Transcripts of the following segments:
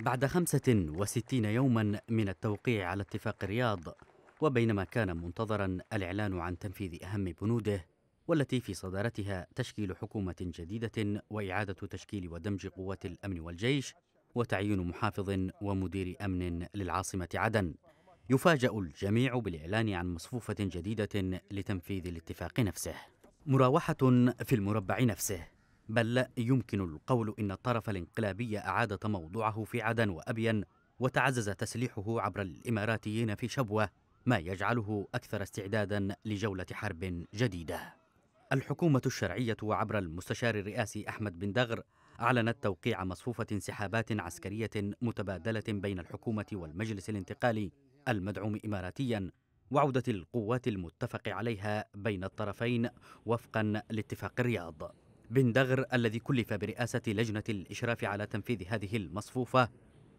بعد 65 يوما من التوقيع على اتفاق الرياض وبينما كان منتظرا الإعلان عن تنفيذ أهم بنوده والتي في صدارتها تشكيل حكومة جديدة وإعادة تشكيل ودمج قوات الأمن والجيش وتعيين محافظ ومدير أمن للعاصمة عدن يفاجأ الجميع بالإعلان عن مصفوفة جديدة لتنفيذ الاتفاق نفسه مراوحة في المربع نفسه بل لا يمكن القول إن الطرف الانقلابي أعاد موضوعه في عدن وأبين وتعزز تسليحه عبر الإماراتيين في شبوة ما يجعله أكثر استعدادا لجولة حرب جديدة الحكومة الشرعية وعبر المستشار الرئاسي أحمد بن دغر أعلنت توقيع مصفوفة انسحابات عسكرية متبادلة بين الحكومة والمجلس الانتقالي المدعوم إماراتيا وعودة القوات المتفق عليها بين الطرفين وفقا لاتفاق الرياض بن دغر الذي كلف برئاسة لجنة الإشراف على تنفيذ هذه المصفوفة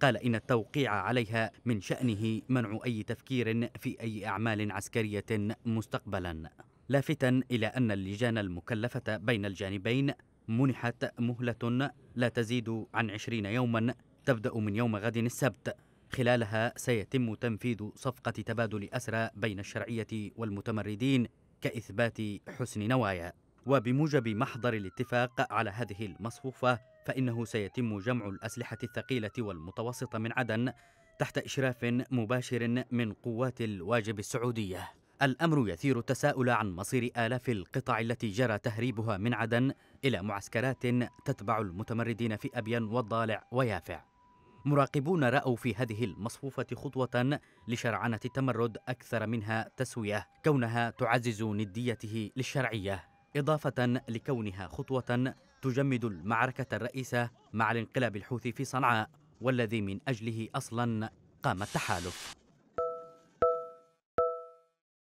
قال إن التوقيع عليها من شأنه منع أي تفكير في أي أعمال عسكرية مستقبلا لافتا إلى أن اللجان المكلفة بين الجانبين منحت مهلة لا تزيد عن عشرين يوما تبدأ من يوم غد السبت خلالها سيتم تنفيذ صفقة تبادل أسرى بين الشرعية والمتمردين كإثبات حسن نوايا وبموجب محضر الاتفاق على هذه المصفوفة فإنه سيتم جمع الأسلحة الثقيلة والمتوسطة من عدن تحت إشراف مباشر من قوات الواجب السعودية الأمر يثير التساؤل عن مصير آلاف القطع التي جرى تهريبها من عدن إلى معسكرات تتبع المتمردين في أبين والضالع ويافع مراقبون رأوا في هذه المصفوفة خطوة لشرعنة التمرد أكثر منها تسوية كونها تعزز نديته للشرعية إضافة لكونها خطوة تجمد المعركة الرئيسة مع الانقلاب الحوثي في صنعاء والذي من أجله أصلا قام التحالف